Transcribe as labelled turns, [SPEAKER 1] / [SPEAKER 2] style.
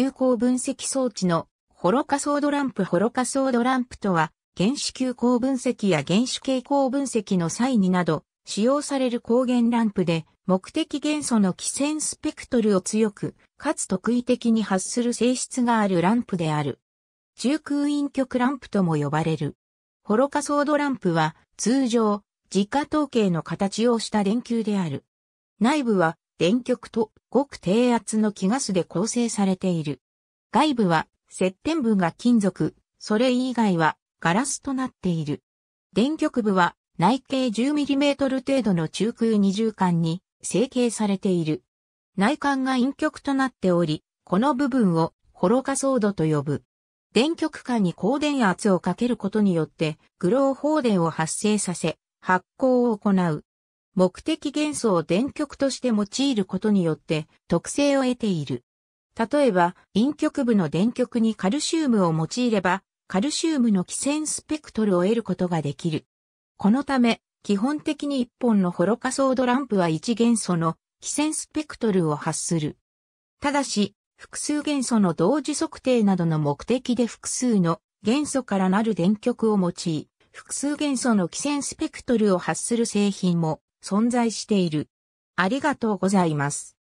[SPEAKER 1] 有光分析装置のホロカソードランプホロカソードランプとは、原子球光分析や原子蛍光分析の際になど、使用される光源ランプで、目的元素の基線スペクトルを強く、かつ特異的に発する性質があるランプである。中空陰極ランプとも呼ばれる。ホロカソードランプは、通常、自家統計の形をした電球である。内部は電極と極低圧の気ガスで構成されている。外部は接点部が金属、それ以外はガラスとなっている。電極部は内径 10mm 程度の中空二重管に成形されている。内管が陰極となっており、この部分をホロカソードと呼ぶ。電極管に高電圧をかけることによって、グロー放電を発生させ、発光を行う。目的元素を電極として用いることによって特性を得ている。例えば、陰極部の電極にカルシウムを用いれば、カルシウムの寄線スペクトルを得ることができる。このため、基本的に1本のホロカソードランプは1元素の寄線スペクトルを発する。ただし、複数元素の同時測定などの目的で複数の元素からなる電極を用い、複数元素の寄線スペクトルを発する製品も存在している。ありがとうございます。